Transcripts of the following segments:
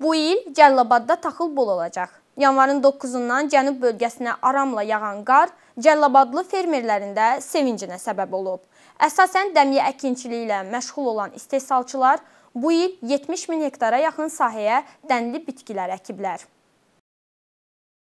Bu il Cəllabadda taxıl bol olacaq. Yanvarın 9-dan cənub bölgəsinə aramla yağan qar Cəllabadlı fermerlərində sevincinə səbəb olub. Əsasən dəmyə əkinçiliyi ilə məşğul olan istehsalçılar bu il 70 min hektara yaxın sahəyə dənli bitkilər əkiblər.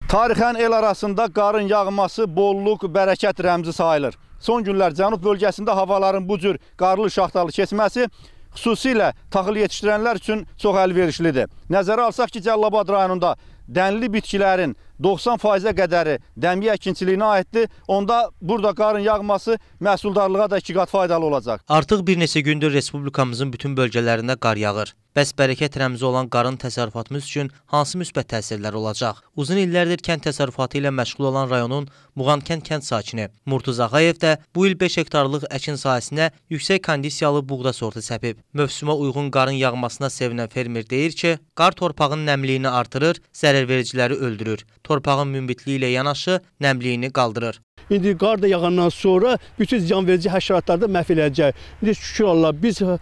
Tarixən el arasında qarın yağması bolluq, bərəkət rəmzi sayılır. Son günlər cənub bölgəsində havaların bu cür qarlı şaxtalı keçməsi xüsusilə taxıl yetişdirənlər üçün çox əlverişlidir. Nəzərə alsaq ki, Cəllabad rayonunda dənli bitkilərin 90%-ə qədəri dəmyə əkinçiliyinə aiddir. Onda burada qarın yağması məhsuldarlığa da iki qat faydalı olacaq. Artıq bir neçə gündür Respublikamızın bütün bölgələrində qar yağır. Bəs bərəkət rəmzi olan qarın təsərrüfatımız üçün hansı müsbət təsirlər olacaq? Uzun illərdir kənd təsərrüfatı ilə məşğul olan rayonun Muğankənd kənd sakini Murtuz Ağayev də bu il 5 hektarlıq əkin sahəsinə yüksək kondisiyalı buğda sortu səpib. Mövsümə uyğun qarın yağmasına sevinən fermer deyir ki, qar torpağın nəmliyini artırır, zərərvericiləri öldürür. Torpağın münbitliyi ilə yanaşı nəmliyini qaldırır. İndi qar da yağandan sonra bütün canverici həşəratları da məhv eləyəcək. İndi şükür Allah biz ə,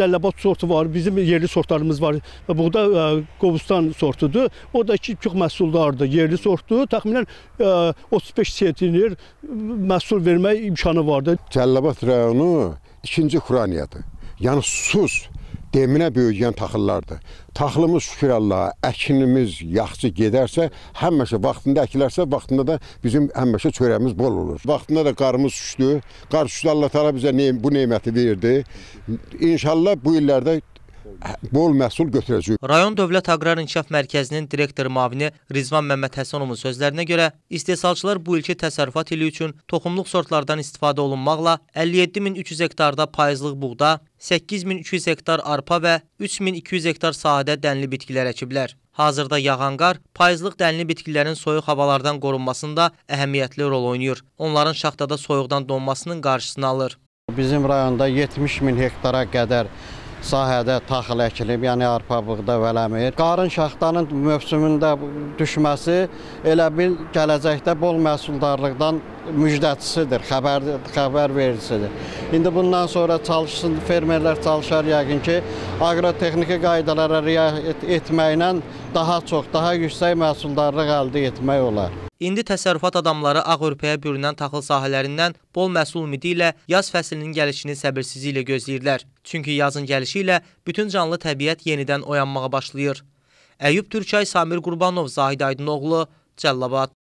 Cəlləbad sortu var, bizim yerli sortlarımız var. Buğda ə, Qobustan sortudur. O da iki çox məhsuldardır. Yerli sortdur. Təxminən ə, 35 sentiner məhsul vermək imkanı vardır. Cəlləbad rayonu ikinci Xuraniyadır. Yəni sus deminə böyüyən taxıllardır. Taxılımız şükür Allaha, əkinimiz yaxşı gedərsə, həmişə vaxtında əkilərsə, vaxtında da bizim həmişə çörəyimiz bol olur. Vaxtında da qarımız düşdü. Qar düşdü, Allah Taala bizə bu neməti verdi. İnşallah bu illərdə bol məhsul götürəcəyik. Rayon Dövlət Aqrar İnkişaf Mərkəzinin direktor mavini Rizvan Məmməd Həsənovun sözlərinə görə istehsalçılar bu ilki təsərrüfat ili üçün toxumluq sortlardan istifadə olunmaqla 57300 hektarda payızlıq buğda, 8200 hektar arpa və 3200 hektar sahədə dənli bitkilər əkiblər. Hazırda yağan qar payızlıq dənli bitkilərin soyuq havalardan qorunmasında əhəmiyyətli rol oynayır. Onların şaxtada soyuqdan donmasının qarşısını alır. Bizim rayonda 70 min hektara qədər sahədə taxıl əkilib, yəni arpa buğda vələmir. Qarın şaxtanın mövsümündə düşməsi elə bil gələcəkdə bol məhsuldarlıqdan müjdəçisidir, xəbər xəbər vericisidir. İndi bundan sonra çalışsın fermerlər çalışar yəqin ki, aqrotexniki qaydalara riayət etməklə daha çox, daha yüksək məhsuldarlıq əldə etmək olar. İndi təsərrüfat adamları ağ örpəyə bürünən taxıl sahələrindən bol məhsul ümidi ilə yaz fəslinin gəlişini səbirsizliklə gözləyirlər. Çünki yazın gəlişi ilə bütün canlı təbiət yenidən oyanmağa başlayır. Əyyub Türkay, Samir Qurbanov, Zahid Aydınoğlu, Cəllabad.